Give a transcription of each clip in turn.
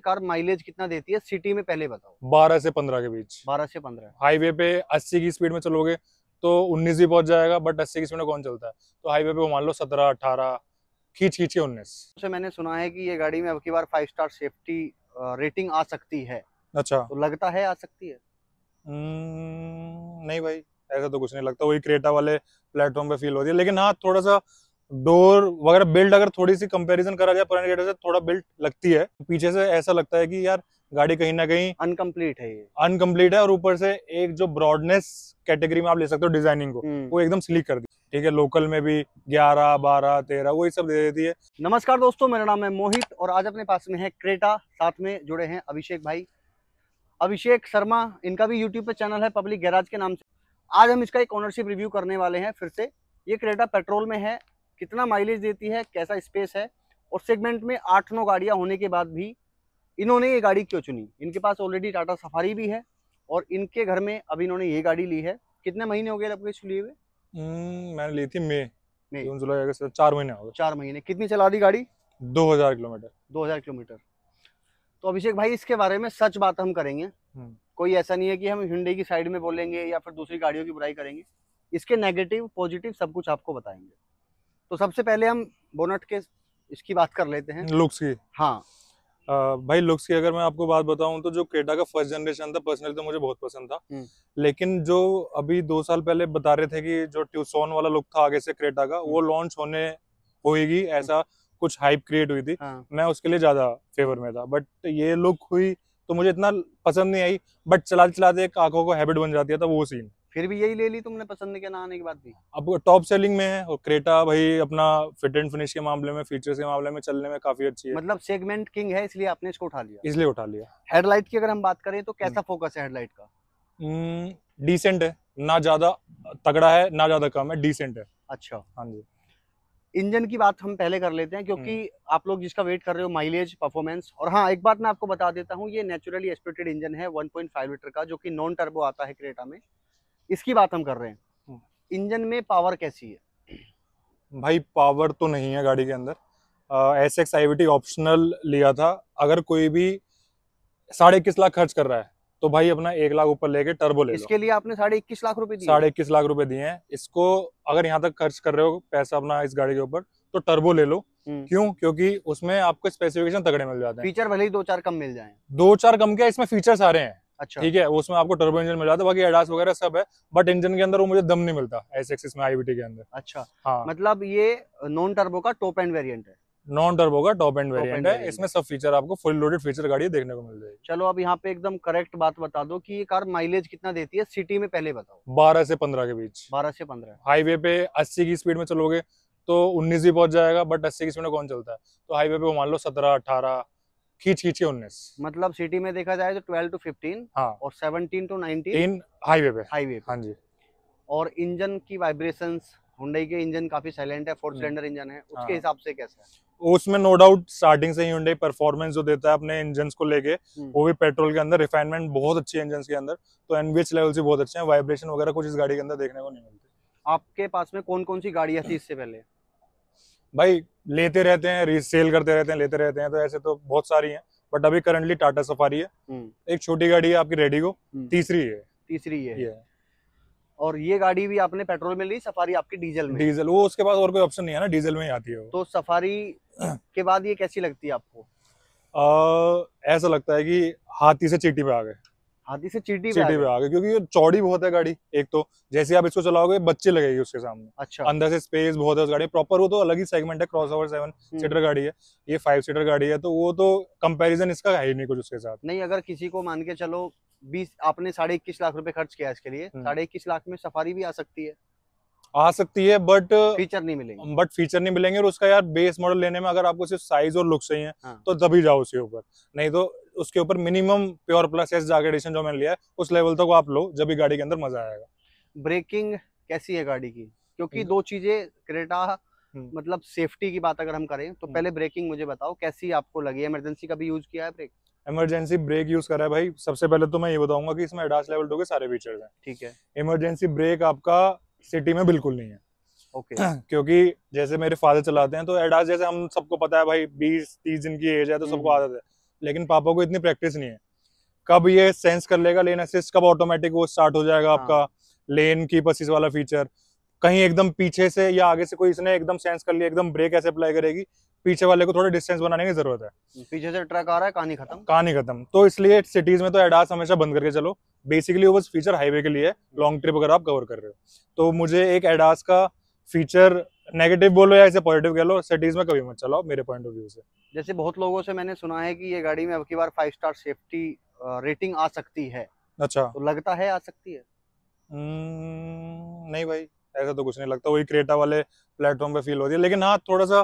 Car mileage कितना देती है सिटी में पहले बताओ बारह से पंद्रह के बीच बारह से पंद्रह हाईवे पे अस्सी की स्पीड में चलोगे तो उन्नीस भी पहुंच जाएगा बट अस्सी की स्पीड में कौन चलता है तो हाईवे पे मान लो सत्रह अठारह खींच खींचे उन्नीस मैंने सुना है की ये गाड़ी में अब की बार फाइव स्टार सेफ्टी रेटिंग आ सकती है अच्छा तो लगता है आ सकती है हम्म, नहीं भाई ऐसा तो कुछ नहीं लगता वही क्रेटा वाले प्लेटफॉर्म पे फील होती है लेकिन हाँ थोड़ा सा डोर वगैरह बिल्ड अगर थोड़ी सी कंपैरिजन करा जाए पुराने गाड़ी से थोड़ा बिल्ड लगती है पीछे से ऐसा लगता है कि यार गाड़ी कहीं ना कहीं अनकम्प्लीट है अनकम्प्लीट है और ऊपर से एक जो ब्रॉडनेस कैटेगरी में आप ले सकते हो डिजाइनिंग को हम्म। वो एकदम स्लीक कर दी ठीक है लोकल में भी ग्यारह बारह तेरह वही सब दे देती है नमस्कार दोस्तों मेरा नाम है मोहित और आज अपने पास में है क्रेटा साथ में जुड़े हैं अभिषेक भाई अभिषेक शर्मा इनका भी यूट्यूब पे चैनल है पब्लिक गैराज के नाम से आज हम इसका एक ओनरशिप रिव्यू करने वाले हैं फिर से ये क्रेटा पेट्रोल में है कितना माइलेज देती है कैसा स्पेस है और सेगमेंट में आठ नौ गाड़ियाँ होने के बाद भी इन्होंने ये गाड़ी क्यों चुनी इनके पास ऑलरेडी टाटा सफारी भी है और इनके घर में अब इन्होंने ये गाड़ी ली है कितने महीने हो गए आपको इस लिए हुए हम्म, मैंने ली थी मई जून जुलाई अगस्त चार महीने हो गए चार महीने कितनी चला दी गाड़ी दो हजार किलोमीटर दो हजार किलोमीटर तो अभिषेक भाई इसके बारे में सच बात हम करेंगे हम्म। कोई ऐसा नहीं है कि हम हिंडे की साइड में बोलेंगे या फिर दूसरी गाड़ियों की बुराई करेंगे इसके नेगेटिव पॉजिटिव सब कुछ आपको बताएंगे तो सबसे पहले हम बोनट के इसकी बात कर लेते हैं लुक्स की हाँ आ, भाई लुक्स की अगर मैं आपको बात बताऊं तो जो केटा का फर्स्ट जनरेशन था पर्सनली तो मुझे बहुत पसंद था हम्म। लेकिन जो अभी दो साल पहले बता रहे थे कि जो ट्यूसोन वाला लुक था आगे से क्रेटा का वो लॉन्च हम्म। होने होगी ऐसा कुछ हाइप क्रिएट हुई थी हाँ। मैं उसके लिए ज्यादा फेवर में था बट ये लुक हुई तो मुझे इतना पसंद नहीं आई बट चलाते चलाते एक आंखों को हैबिट बन जाती है तो वो सीन फिर भी यही ले ली तुमने पसंद के ना आने के बाद भी अब टॉप सेलिंग में है और क्रेटा भाई अपना फिट एंड फिनिश के मामले में फीचर्स के मामले में चलने में काफी अच्छी है मतलब सेगमेंट किंग है इसलिए आपने इसको उठा लिया इसलिए उठा लिया हेडलाइट की अगर हम बात करें तो हम्म। कैसा फोकस है हेडलाइट का डिसेंट हम्म, है ना ज्यादा तगड़ा है ना ज्यादा कम है डिसेंट है अच्छा हाँ जी इंजन की बात हम पहले कर लेते हैं क्योंकि हम्म। आप लोग जिसका वेट कर रहे हो माइलेज परफॉर्मेंस और हाँ एक बात मैं आपको बता देता हूँ ये नेचुरली एक्सपेक्टेड इंजन है 1.5 लीटर का जो कि नॉन टर्बो आता है क्रेटा में इसकी बात हम कर रहे हैं हम्म। इंजन में पावर कैसी है भाई पावर तो नहीं है गाड़ी के अंदर एस एक्स आई ऑप्शनल लिया था अगर कोई भी साढ़े इक्कीस लाख खर्च कर रहा है तो भाई अपना एक लाख ऊपर लेके टर्बो ले इसके लिए आपने साढ़े इक्कीस लाख रुपए दिए साढ़े इक्कीस लाख रुपए दिए हैं इसको अगर यहाँ तक खर्च कर रहे हो पैसा अपना इस गाड़ी के ऊपर तो टर्बो ले लो हम्म। क्यों क्योंकि उसमें आपको स्पेसिफिकेशन तगड़े मिल जाते हैं फीचर भले ही दो चार कम मिल जाए दो चार कम क्या इसमें फीचर सारे हैं अच्छा ठीक है उसमें आपको टर्बो इंजन मिल जाता है बाकी एडास वगैरह सब है बट इंजन के अंदर वो मुझे दम नहीं मिलता एस एक्सिस में आईबीटी के अंदर अच्छा हाँ मतलब ये नॉन टर्बो का टॉप एंड वेरियंट है नॉन टर्बो का टॉप एंड वेरिएंट है इसमें सब फीचर आपको फुल लोडेड फीचर गाड़ी देखने को मिल जाएगी चलो अब यहाँ पे एकदम करेक्ट बात बता दो कि ये कार माइलेज कितना देती है सिटी में पहले बताओ 12 से 15 के बीच 12 से 15 हाईवे पे 80 की स्पीड में चलोगे तो 19 भी पहुंच जाएगा बट 80 की स्पीड में कौन चलता है तो हाईवे पे मान लो सत्रह अठारह खींच के उन्नीस मतलब सिटी में देखा जाए तो ट्वेल्व टू फिफ्टीन हाँ। और सेवनटीन टू नाइनटीन हाईवे पे हाईवे हाँ जी और इंजन की वाइब्रेशन हुंडई के इंजन काफी साइलेंट है फोर हम्म। सिलेंडर इंजन है उसके हाँ। हिसाब से कैसा है उसमें नो डाउट स्टार्टिंग से ही हुंडई परफॉर्मेंस जो देता है अपने इंजन को लेके हम्म। वो भी पेट्रोल के अंदर रिफाइनमेंट बहुत अच्छी है इंजन के अंदर तो एनबीएच लेवल से बहुत अच्छे हैं वाइब्रेशन वगैरह कुछ इस गाड़ी के अंदर देखने को नहीं मिलते आपके पास में कौन कौन सी गाड़ी थी इससे पहले भाई लेते रहते हैं रीसेल करते रहते हैं लेते रहते हैं तो ऐसे तो बहुत सारी हैं बट अभी करंटली टाटा सफारी है हम्म। एक छोटी गाड़ी है आपकी रेडी को हम्म। तीसरी है तीसरी है ये और ये गाड़ी भी आपने पेट्रोल में ली सफारी आपकी डीजल में डीजल वो उसके पास और कोई ऑप्शन नहीं है ना डीजल में ही आती है तो सफारी के बाद ये कैसी लगती है आपको आ, ऐसा लगता है कि हाथी से चीटी पे आ गए हाथी से चीटी चीटी पे आ गए क्योंकि ये चौड़ी बहुत है गाड़ी एक तो जैसे आप इसको चलाओगे बच्चे लगेगी उसके सामने अच्छा अंदर से स्पेस बहुत है उस गाड़ी प्रॉपर वो तो अलग ही सेगमेंट है क्रॉस ओवर सेवन सीटर गाड़ी है ये फाइव सीटर गाड़ी है तो वो तो कंपेरिजन इसका है ही नहीं कुछ उसके साथ नहीं अगर किसी को मान के चलो बीस आपने साढ़े इक्कीस लाख रूपये खर्च किया इसके लिए हम्म। साढ़े इक्कीस लाख में सफारी भी आ सकती है आ सकती है बट फीचर नहीं मिलेंगे बट फीचर नहीं मिलेंगे और उसका यार बेस मॉडल लेने में अगर आपको सिर्फ साइज और लुक सही है हाँ। तो तभी जाओ उसके ऊपर नहीं तो उसके ऊपर मिनिमम प्योर प्लस एस जाग एडिशन जो मैंने लिया है उस लेवल तक आप लो जब भी गाड़ी के अंदर मजा आएगा ब्रेकिंग कैसी है गाड़ी की क्योंकि हम्म। दो चीजें क्रेटा हम्म। मतलब सेफ्टी की बात अगर हम करें तो हम्म। पहले ब्रेकिंग मुझे बताओ कैसी आपको लगी इमरजेंसी भी यूज किया है ब्रेक इमरजेंसी ब्रेक यूज करा है भाई सबसे पहले तो मैं ये बताऊंगा कि इसमें एडास लेवल टू के सारे फीचर्स हैं ठीक है इमरजेंसी ब्रेक आपका सिटी में बिल्कुल नहीं है ओके okay. क्योंकि जैसे मेरे फादर चलाते हैं तो एडास जैसे हम सबको पता है भाई बीस तीस दिन की एज है तो सबको आदत है लेकिन पापा को इतनी प्रैक्टिस नहीं है कब ये सेंस कर लेगा लेन असिस्ट कब ऑटोमेटिक वो स्टार्ट हो जाएगा हाँ। आपका लेन की असिस्ट वाला फीचर कहीं एकदम पीछे से या आगे से कोई इसने एकदम सेंस कर लिया एकदम ब्रेक ऐसे अप्लाई करेगी पीछे वाले को थोड़ा डिस्टेंस बनाने की जरूरत है पीछे से ट्रक आ रहा है कहानी खत्म कहानी खत्म तो इसलिए सिटीज में तो एडास हमेशा बंद करके चलो बेसिकली वो बस फीचर हाईवे के लिए लॉन्ग ट्रिप अगर आप कवर कर रहे हो तो मुझे एक एडास का फीचर नेगेटिव बोलो या इसे पॉजिटिव कह लो सिटीज में कभी मत चलाओ मेरे पॉइंट ऑफ व्यू से जैसे बहुत लोगों से मैंने सुना है कि ये गाड़ी में अब की बार फाइव स्टार सेफ्टी रेटिंग आ सकती है अच्छा तो लगता है आ सकती है हम्म, नहीं भाई ऐसा तो कुछ नहीं लगता वही क्रेटा वाले प्लेटफॉर्म पे फील होती है लेकिन हाँ थोड़ा सा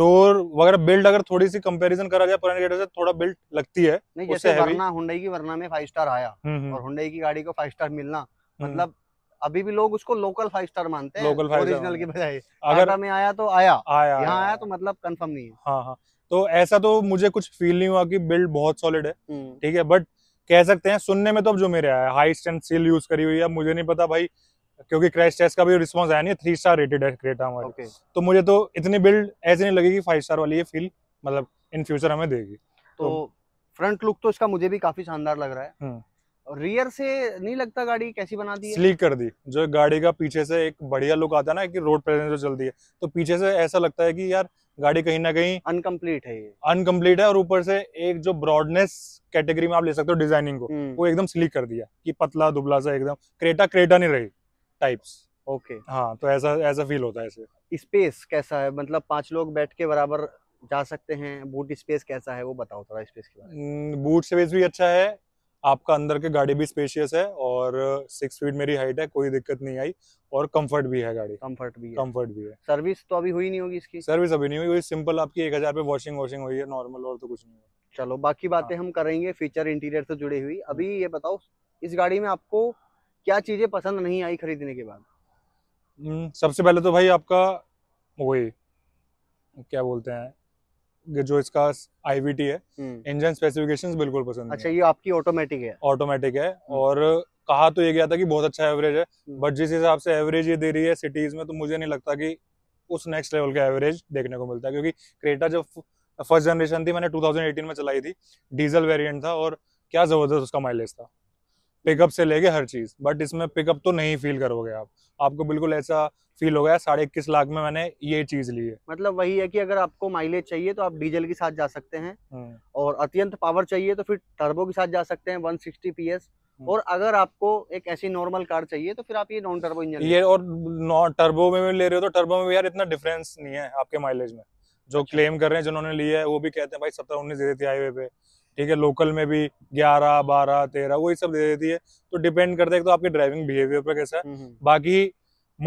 डोर वगैरह बिल्ड अगर थोड़ी सी कंपैरिजन करा जाए पुराने क्रेटा से थोड़ा बिल्ड लगती है नहीं जैसे वरना हुंडई की वरना में फाइव स्टार आया हम्म, हम्म। और हुंडई की गाड़ी को फाइव स्टार मिलना मतलब अभी भी लोग उसको लोकल फाइव स्टार मानते हैं लोकल ओरिजिनल की बजाय अगर हमें आया तो आया आया यहाँ आया तो मतलब कंफर्म नहीं है हाँ हाँ तो ऐसा तो मुझे कुछ फील नहीं हुआ कि बिल्ड बहुत सॉलिड है हम्म। ठीक है बट कह सकते हैं सुनने में तो अब जो मेरे आया हाई स्टैंड सील यूज करी हुई है मुझे नहीं पता भाई क्योंकि क्रैश टेस्ट का भी रिस्पांस आया नहीं थ्री स्टार रेटेड है क्रेटा हमारे okay. तो मुझे तो इतनी बिल्ड ऐसे नहीं लगेगी फाइव स्टार वाली ये फील मतलब इन फ्यूचर हमें देगी तो, तो फ्रंट लुक तो इसका मुझे भी काफी शानदार लग रहा है हम्म। रियर से नहीं लगता गाड़ी कैसी बना दी स्लीक कर दी जो गाड़ी का पीछे से एक बढ़िया लुक आता है ना कि रोड प्रेजेंस जो चलती है तो पीछे से ऐसा लगता है कि यार गाड़ी कहीं ना कहीं अनकम्प्लीट है ये अनकम्प्लीट है और ऊपर से एक जो ब्रॉडनेस कैटेगरी में आप ले सकते हो डिजाइनिंग को हम्म। वो एकदम स्लीक कर दिया कि पतला दुबला सा एकदम क्रेटा क्रेटा नहीं रही टाइप्स ओके okay. हाँ तो ऐसा ऐसा फील होता है ऐसे स्पेस कैसा है मतलब पांच लोग बैठ के बराबर जा सकते हैं बूट स्पेस कैसा है वो बताओ थोड़ा स्पेस के बारे में बूट हम्म, स्पेस भी अच्छा है आपका अंदर के गाड़ी भी स्पेशियस है और सिक्स फीट मेरी हाइट है कोई दिक्कत नहीं आई और कंफर्ट भी है गाड़ी कंफर्ट भी है कंफर्ट भी है सर्विस तो अभी हुई नहीं होगी इसकी सर्विस अभी नहीं हुई सिंपल आपकी एक हजार वॉशिंग वॉशिंग हुई है नॉर्मल और तो कुछ नहीं है चलो बाकी बातें हाँ। हम करेंगे फीचर इंटीरियर से जुड़ी हुई अभी हम्म। ये बताओ इस गाड़ी में आपको क्या चीजें पसंद नहीं आई खरीदने के बाद हम्म, सबसे पहले तो भाई आपका वही क्या बोलते हैं जो इसका आईवीटी है इंजन हम्म। स्पेसिफिकेशन बिल्कुल पसंद अच्छा ये आपकी ऑटोमेटिक है ऑटोमेटिक है हम्म। और कहा तो ये गया था कि बहुत अच्छा एवरेज है बट हम्म। जिस हिसाब से एवरेज ये दे रही है सिटीज में तो मुझे नहीं लगता कि उस नेक्स्ट लेवल का एवरेज देखने को मिलता है क्योंकि क्रेटा जब फर्स्ट जनरेशन थी मैंने 2018 में चलाई थी डीजल वेरिएंट था और क्या जबरदस्त उसका माइलेज था पिकअप से लेके हर चीज़ बट इसमें पिकअप तो नहीं फील करोगे आप आपको बिल्कुल ऐसा फील हो गया साढ़े इक्कीस लाख में मैंने ये चीज ली है मतलब वही है कि अगर आपको माइलेज चाहिए तो आप डीजल के साथ जा सकते हैं हम्म। और अत्यंत पावर चाहिए तो फिर टर्बो के साथ जा सकते हैं वन सिक्सटी हम्म। और अगर आपको एक ऐसी नॉर्मल कार चाहिए तो फिर आप ये नॉन टर्बो इंजन ये और नॉन टर्बो में भी ले रहे हो तो टर्बो में भी यार इतना डिफरेंस नहीं है आपके माइलेज में जो क्लेम अच्छा। कर रहे हैं जिन्होंने लिया है वो भी कहते हैं भाई सत्रह उन्नीस देते हाईवे पे ठीक है लोकल में भी ग्यारह बारह तेरह वही सब दे देती है तो डिपेंड करता है तो आपके ड्राइविंग बिहेवियर पर कैसा है हम्म, हम्म। बाकी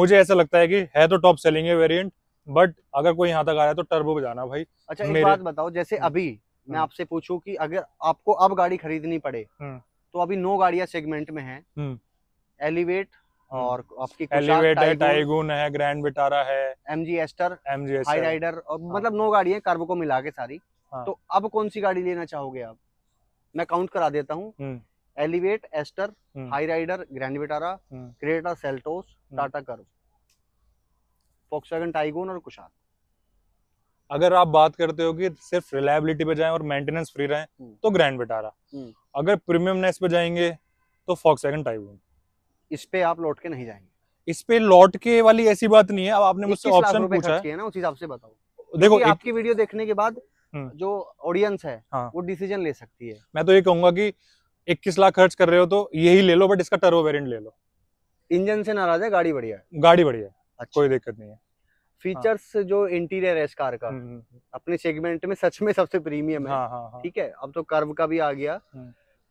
मुझे ऐसा लगता है कि है तो टॉप सेलिंग है वेरिएंट बट अगर कोई यहाँ तक आ रहा है तो टर्बो बजाना भाई अच्छा एक बात बताओ जैसे हम्म। अभी मैं आपसे पूछूं कि अगर आपको अब गाड़ी खरीदनी पड़े तो अभी नौ गाड़िया सेगमेंट में है एलिवेट और आपकी एलिवेट है टाइगुन है ग्रैंड विटारा है M G Astor M G Astor Hyryder और हाँ। मतलब नौ गाड़ी है कार्बो को मिला के सारी हाँ। तो अब कौन सी गाड़ी लेना चाहोगे आप मैं काउंट करा देता हूँ Elevate Astor Hyryder Grand Vitara Creta Seltos Tata Curvv Volkswagen Taigun और कुशाल अगर आप बात करते हो कि सिर्फ रिलायबिलिटी पे जाएं और मेंटेनेंस फ्री रहें हम्म। तो ग्रैंड हम्म। विटारा अगर प्रीमियम नेस पे जाएंगे तो फॉक्सवैगन टाइगोन इस पे आप लौट के नहीं जाएंगे इस पे लौट के वाली ऐसी बात नहीं है अब आपने मुझसे ऑप्शन पूछा है ना उस हिसाब से बताओ देखो आपकी वीडियो देखने के बाद हम्म। जो ऑडियंस है हाँ। वो डिसीजन ले सकती है मैं तो ये कहूंगा कि इक्कीस लाख खर्च कर रहे हो तो यही ले लो बट इसका टर्बो वेरिएंट ले लो इंजन से नाराज है गाड़ी बढ़िया है गाड़ी बढ़िया है अच्छा। कोई दिक्कत नहीं है फीचर्स हाँ। जो इंटीरियर है इस कार का हम्म, हम्म, अपने सेगमेंट में सच में सबसे प्रीमियम है हाँ, हाँ, हाँ। ठीक है अब तो कर्व का भी आ गया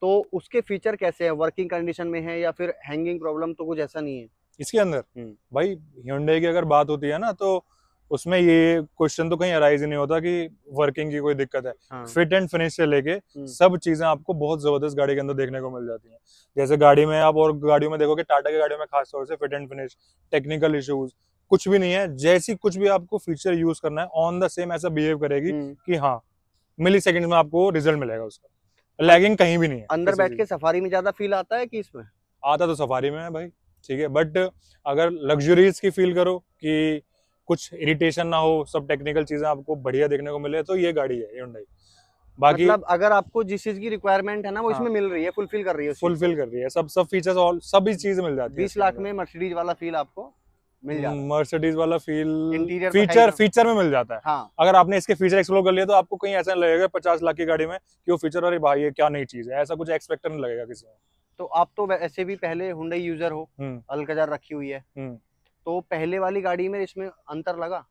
तो उसके फीचर कैसे है वर्किंग कंडीशन में है या फिर हैंगिंग प्रॉब्लम तो कुछ ऐसा नहीं है इसके अंदर भाई ह्यूंडई की अगर बात होती है ना तो उसमें ये क्वेश्चन तो कहीं अराइज नहीं होता कि वर्किंग की कोई दिक्कत है फिट एंड फिनिश से लेके हम्म। सब चीजें आपको बहुत जबरदस्त गाड़ी के अंदर देखने को मिल जाती हैं जैसे गाड़ी में आप और गाड़ियों में देखोगे टाटा की गाड़ियों में खासतौर से fit and finish technical issues कुछ भी नहीं है जैसी कुछ भी आपको फीचर यूज करना है ऑन द सेम ऐसा बिहेव करेगी हम्म। कि हाँ मिली सेकेंड में आपको रिजल्ट मिलेगा उसका लैगिंग कहीं भी नहीं है अंदर बैठ के सफारी में ज्यादा फील आता है कि इसमें आता तो सफारी में है भाई ठीक है बट अगर लग्जरीज की फील करो कि कुछ इरिटेशन ना हो सब टेक्निकल चीजें आपको बढ़िया देखने को मिले तो ये गाड़ी है Hyundai बाकी मतलब अगर आपको जिस चीज की रिक्वायरमेंट है ना वो हाँ, इसमें मिल रही है फुलफिल कर रही है फुलफिल कर रही है सब सब फीचर्स और सभी चीज मिल जाती है बीस लाख में मर्सिडीज वाला फील आपको मिल जाता मर्सिडीज वाला फील इंटीरियर फीचर फीचर में मिल जाता है हाँ। अगर आपने इसके फीचर एक्सप्लोर कर लिए तो आपको कहीं ऐसा लगेगा पचास लाख की गाड़ी में कि वो फीचर अरे भाई ये क्या नई चीज है ऐसा कुछ एक्सपेक्ट नहीं लगेगा किसी में तो आप तो वैसे भी पहले हुडई यूजर हो हम्म। अलकजार रखी हुई है हम्म। तो पहले वाली गाड़ी में इसमें अंतर लगा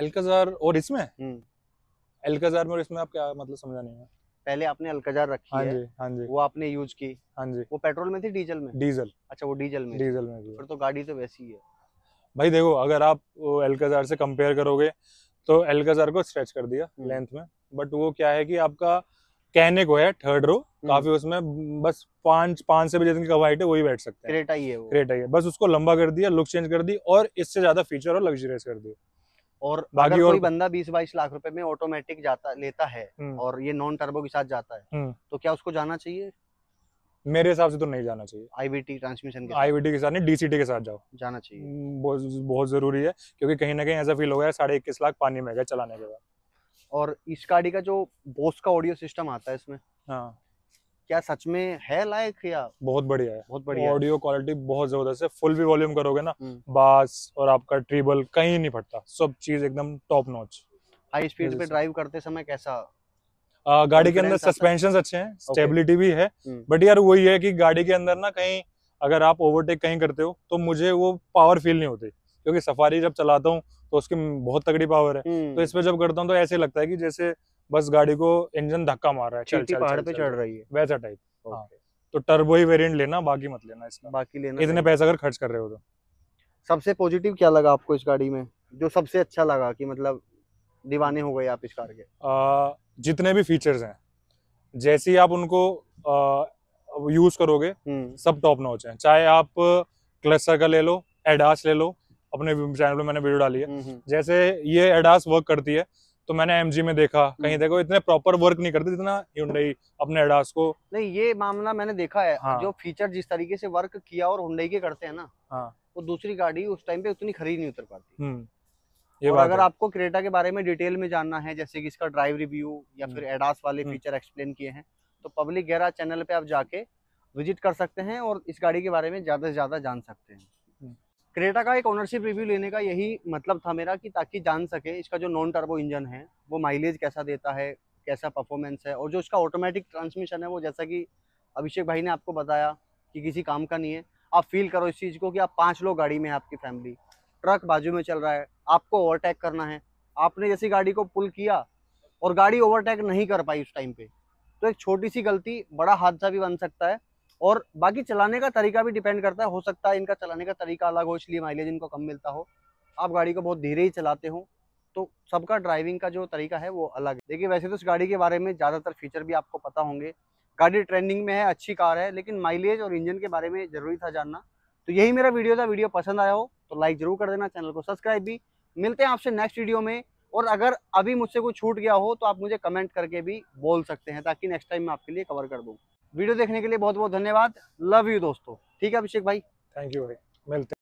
एल्काजार और इसमें एल्काजार हम्म। में और इसमें आप क्या मतलब समझा नहीं है पहले आपने अलकजार रखी हाँ जी, है हाँ जी। वो आपने यूज की हाँ जी वो पेट्रोल में थी डीजल में डीजल अच्छा वो डीजल में डीजल में फिर तो गाड़ी तो वैसी ही है भाई देखो अगर आप एल्काजार से कंपेयर करोगे तो एल्काजार को स्ट्रेच कर दिया लेंथ हम्म। में बट वो क्या है कि आपका कहने को है थर्ड रो काफी तो हम्म। उसमें बस पांच पांच से बजे की कवाइट है वही बैठ सकते हैं क्रेटा ही है वो क्रेटा ही है बस उसको लंबा कर दिया लुक चेंज कर दी और इससे ज्यादा फीचर और लग्जरियस कर दिया और बाकी और... कोई बंदा बीस बाईस लाख रुपए में ऑटोमेटिक जाता लेता है हम्म। और ये नॉन टर्बो के साथ जाता है हम्म। तो क्या उसको जाना चाहिए मेरे हिसाब से तो नहीं जाना चाहिए आईबीटी ट्रांसमिशन के आईबीटी के साथ नहीं डीसीटी के साथ जाओ जाना चाहिए बहुत बहुत जरूरी है क्योंकि कहीं ना कहीं ऐसा फील हो गया साढ़े इक्कीस लाख पानी में गया चलाने के बाद और इस गाड़ी का जो बोस का ऑडियो सिस्टम आता है इसमें हाँ क्या सच में है लायक या बहुत बढ़िया है बहुत बढ़िया ऑडियो क्वालिटी बहुत जबरदस्त है फुल भी वॉल्यूम करोगे ना बास हम्म। और आपका ट्रिबल कहीं नहीं फटता सब चीज एकदम टॉप नॉच हाई स्पीड पे ड्राइव करते समय कैसा आ, गाड़ी के अंदर सस्पेंशन अच्छे हैं स्टेबिलिटी भी है बट हम्म। यार वही है कि गाड़ी के अंदर ना कहीं अगर आप ओवरटेक कहीं करते हो तो मुझे वो पावर फील नहीं होती क्योंकि सफारी जब चलाता हूँ तो उसकी बहुत तगड़ी पावर है हम्म। तो इस पर जब करता हूँ तो ऐसे लगता है कि जैसे बस गाड़ी को इंजन धक्का मार रहा है पहाड़ पे चढ़ रही है वैसा टाइप हाँ। तो टर्बो ही वेरिएंट लेना बाकी मत लेना इसमें बाकी लेना इतने पैसा अगर खर्च कर रहे हो तो सबसे पॉजिटिव क्या लगा आपको इस गाड़ी में जो सबसे अच्छा लगा कि मतलब दीवाने हो गए आप इस कार के आ, जितने भी फीचर्स हैं जैसे ही आप उनको यूज करोगे हम्म। सब टॉप नॉच है चाहे आप क्लस्टर का ले लो एडास ले लो अपने चैनल पे मैंने वीडियो डाली है हम्म, हम्म। जैसे ये एडास वर्क करती है तो मैंने एम में देखा कहीं हम्म। देखो इतने प्रॉपर वर्क नहीं करते जितना हुई अपने एडास को नहीं ये मामला मैंने देखा है हाँ। जो फीचर जिस तरीके से वर्क किया और हुई के करते हैं ना हाँ। वो दूसरी गाड़ी उस टाइम पे उतनी खरीद नहीं उतर पाती हम्म, ये और अगर आपको क्रेटा के बारे में डिटेल में जानना है जैसे कि इसका ड्राइव रिव्यू या हम्म। फिर एडास वाले फीचर एक्सप्लेन किए हैं तो पब्लिक गैरा चैनल पे आप जाके विजिट कर सकते हैं और इस गाड़ी के बारे में ज़्यादा से ज़्यादा जान सकते हैं क्रेटा का एक ओनरशिप रिव्यू लेने का यही मतलब था मेरा कि ताकि जान सके इसका जो नॉन टर्बो इंजन है वो माइलेज कैसा देता है कैसा परफॉर्मेंस है और जो इसका ऑटोमेटिक ट्रांसमिशन है वो जैसा कि अभिषेक भाई ने आपको बताया कि किसी काम का नहीं है आप फील करो इस चीज़ को कि आप पाँच लोग गाड़ी में हैं आपकी फैमिली ट्रक बाजू में चल रहा है आपको ओवरटेक करना है आपने जैसी गाड़ी को पुल किया और गाड़ी ओवरटेक नहीं कर पाई उस टाइम पर तो एक छोटी सी गलती बड़ा हादसा भी बन सकता है और बाकी चलाने का तरीका भी डिपेंड करता है हो सकता है इनका चलाने का तरीका अलग हो इसलिए माइलेज इनको कम मिलता हो आप गाड़ी को बहुत धीरे ही चलाते हो तो सबका ड्राइविंग का जो तरीका है वो अलग है देखिए वैसे तो इस गाड़ी के बारे में ज़्यादातर फीचर भी आपको पता होंगे गाड़ी ट्रेंडिंग में है अच्छी कार है लेकिन माइलेज और इंजन के बारे में ज़रूरी था जानना तो यही मेरा वीडियो था वीडियो पसंद आया हो तो लाइक ज़रूर कर देना चैनल को सब्सक्राइब भी मिलते हैं आपसे नेक्स्ट वीडियो में और अगर अभी मुझसे कुछ छूट गया हो तो आप मुझे कमेंट करके भी बोल सकते हैं ताकि नेक्स्ट टाइम मैं आपके लिए कवर कर दूँ वीडियो देखने के लिए बहुत बहुत धन्यवाद लव यू दोस्तों ठीक है अभिषेक भाई थैंक यू भाई मिलते